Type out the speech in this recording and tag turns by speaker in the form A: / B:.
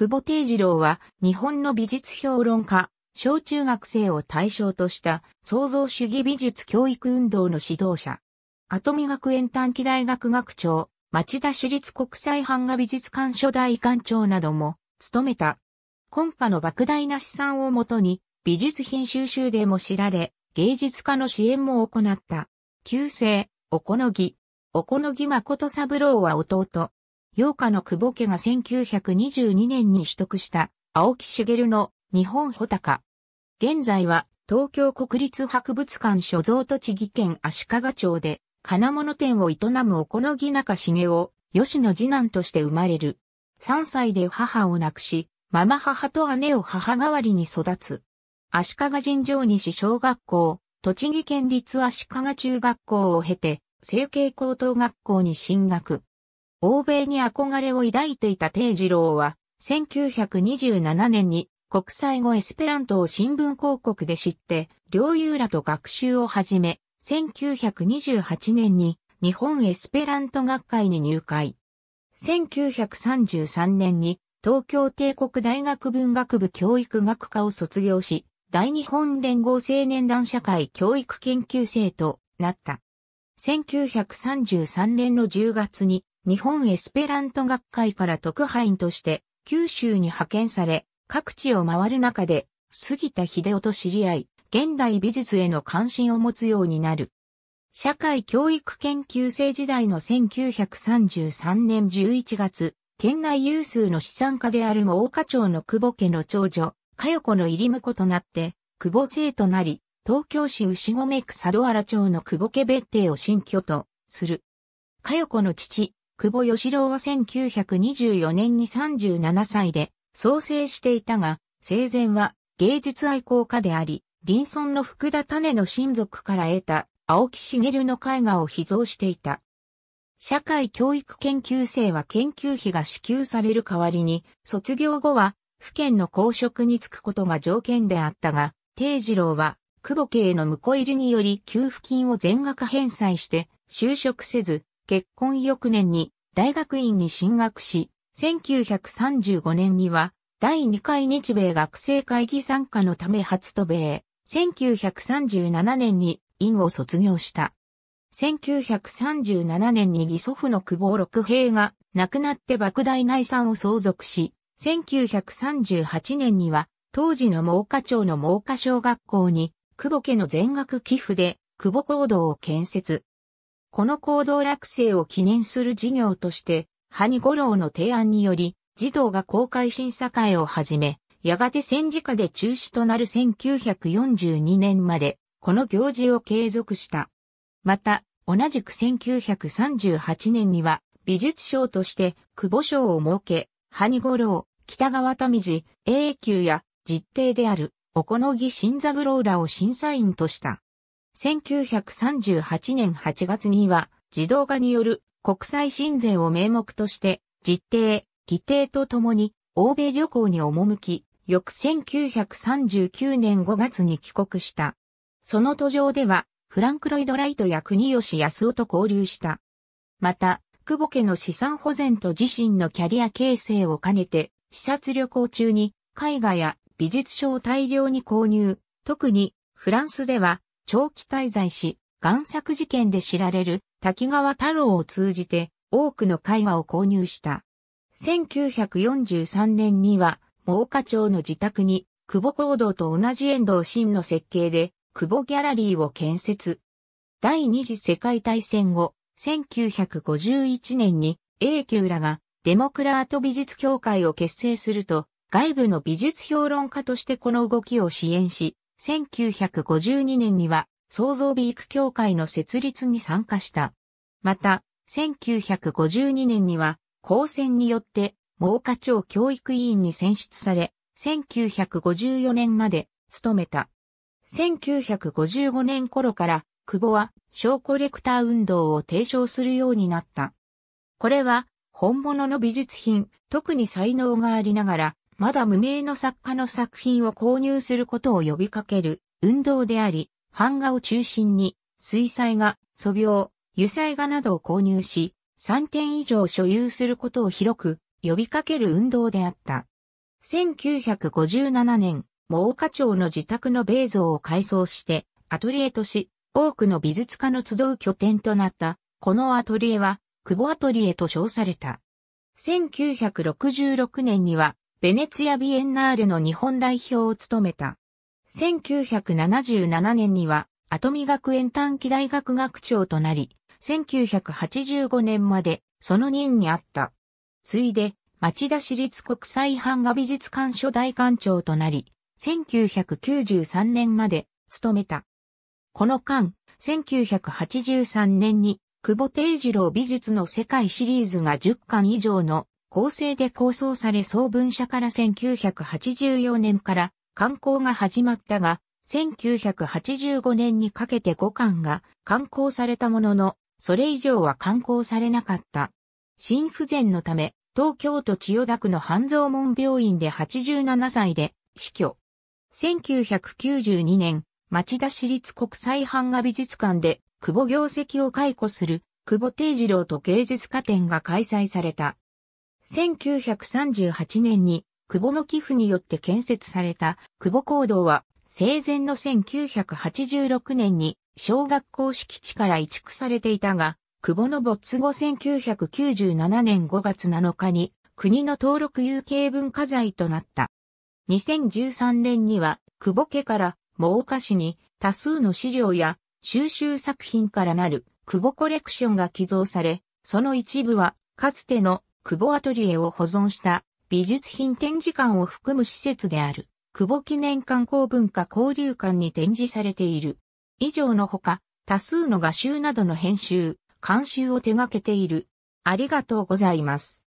A: 久保定次郎は日本の美術評論家、小中学生を対象とした創造主義美術教育運動の指導者。跡見学園短期大学学長、町田市立国際版画美術館初代館長なども務めた。今夏の莫大な資産をもとに美術品収集でも知られ、芸術家の支援も行った。旧姓、おこのぎ。おこのぎ誠三郎は弟。陽日の久保家が1922年に取得した青木茂の日本穂高。現在は東京国立博物館所蔵栃木県足利町で金物店を営むおこのぎ中茂を吉野次男として生まれる。3歳で母を亡くし、ママ母と姉を母代わりに育つ。足利尋常西小学校、栃木県立足利中学校を経て、成形高等学校に進学。欧米に憧れを抱いていた定次郎は、1927年に国際語エスペラントを新聞広告で知って、領友らと学習を始め、1928年に日本エスペラント学会に入会。1933年に東京帝国大学文学部教育学科を卒業し、大日本連合青年団社会教育研究生となった。1933年の10月に日本エスペラント学会から特派員として九州に派遣され、各地を回る中で、杉田秀夫と知り合い、現代美術への関心を持つようになる。社会教育研究生時代の1933年11月、県内有数の資産家である大岡町の久保家の長女、佳代子の入り婿となって、久保生となり、東京市牛込区佐渡原町の久保家別邸を新居とする。佳代子の父、久保義郎は1924年に37歳で創生していたが、生前は芸術愛好家であり、林村の福田種の親族から得た青木茂の絵画を秘蔵していた。社会教育研究生は研究費が支給される代わりに、卒業後は、府県の公職に就くことが条件であったが、定次郎は、久保家への婿入りにより給付金を全額返済して、就職せず、結婚翌年に大学院に進学し、1935年には第2回日米学生会議参加のため初渡米、1937年に院を卒業した。1937年に義祖父の久保六平が亡くなって莫大内産を相続し、1938年には当時の毛花町の毛花小学校に久保家の全額寄付で久保行動を建設。この行動落成を記念する事業として、ハゴ五郎の提案により、児童が公開審査会をはじめ、やがて戦時下で中止となる1942年まで、この行事を継続した。また、同じく1938年には、美術賞として、久保賞を設け、ハゴ五郎、北川民治、永久や、実定である、おこのぎ新三郎らを審査員とした。1938年8月には、自動化による国際親善を名目として、実定、議定とともに、欧米旅行に赴き、翌1939年5月に帰国した。その途上では、フランク・ロイド・ライトや国吉康夫と交流した。また、久保家の資産保全と自身のキャリア形成を兼ねて、視察旅行中に絵画や美術書を大量に購入、特にフランスでは長期滞在し、岩作事件で知られる滝川太郎を通じて多くの絵画を購入した。1943年には、毛岡町の自宅に、久保行動と同じ遠藤真の設計で、久保ギャラリーを建設。第二次世界大戦後、1951年に、永久らがデモクラート美術協会を結成すると、外部の美術評論家としてこの動きを支援し、1952年には創造美育協会の設立に参加した。また、1952年には、公選によって、毛課長教育委員に選出され、1954年まで務めた。1955年頃から、久保は小コレクター運動を提唱するようになった。これは、本物の美術品、特に才能がありながら、まだ無名の作家の作品を購入することを呼びかける運動であり、版画を中心に、水彩画、素描、油彩画などを購入し、3点以上所有することを広く呼びかける運動であった。1957年、毛花町の自宅の米像を改装してアトリエとし、多くの美術家の集う拠点となった、このアトリエは、久保アトリエと称された。1966年には、ベネツィア・ビエンナールの日本代表を務めた。1977年には、アトミ学園短期大学学長となり、1985年までその任にあった。ついで、町田市立国際版画美術館所大館長となり、1993年まで務めた。この間、1983年に、久保定次郎美術の世界シリーズが10巻以上の構成で構想され総文社から1984年から観光が始まったが、1985年にかけて5巻が観光されたものの、それ以上は観光されなかった。心不全のため、東京都千代田区の半蔵門病院で87歳で死去。1992年、町田市立国際版画美術館で、久保業績を解雇する、久保定次郎と芸術家展が開催された。1938年に久保の寄付によって建設された久保講堂は生前の1986年に小学校敷地から移築されていたが、久保の没後1997年5月7日に国の登録有形文化財となった。2013年には久保家からお岡市に多数の資料や収集作品からなる久保コレクションが寄贈され、その一部はかつての久保アトリエを保存した美術品展示館を含む施設である、久保記念観光文化交流館に展示されている。以上のほか、多数の画集などの編集、監修を手掛けている。ありがとうございます。